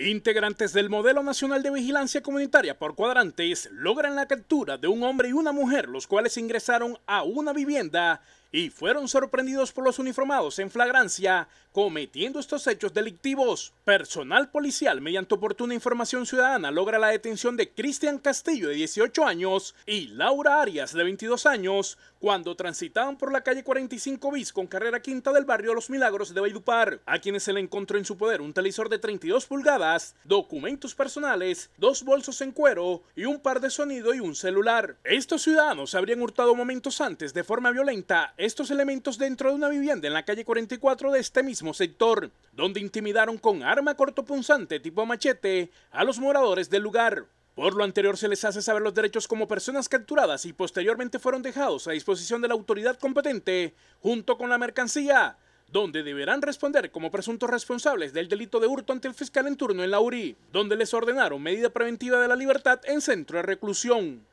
Integrantes del Modelo Nacional de Vigilancia Comunitaria por Cuadrantes logran la captura de un hombre y una mujer, los cuales ingresaron a una vivienda y fueron sorprendidos por los uniformados en flagrancia cometiendo estos hechos delictivos. Personal policial, mediante oportuna información ciudadana, logra la detención de Cristian Castillo, de 18 años, y Laura Arias, de 22 años, cuando transitaban por la calle 45 bis con carrera quinta del barrio Los Milagros de par a quienes se le encontró en su poder un televisor de 32 pulgadas, documentos personales, dos bolsos en cuero y un par de sonido y un celular. Estos ciudadanos habrían hurtado momentos antes de forma violenta estos elementos dentro de una vivienda en la calle 44 de este mismo sector, donde intimidaron con arma cortopunzante tipo machete a los moradores del lugar. Por lo anterior se les hace saber los derechos como personas capturadas y posteriormente fueron dejados a disposición de la autoridad competente junto con la mercancía, donde deberán responder como presuntos responsables del delito de hurto ante el fiscal en turno en la URI, donde les ordenaron medida preventiva de la libertad en centro de reclusión.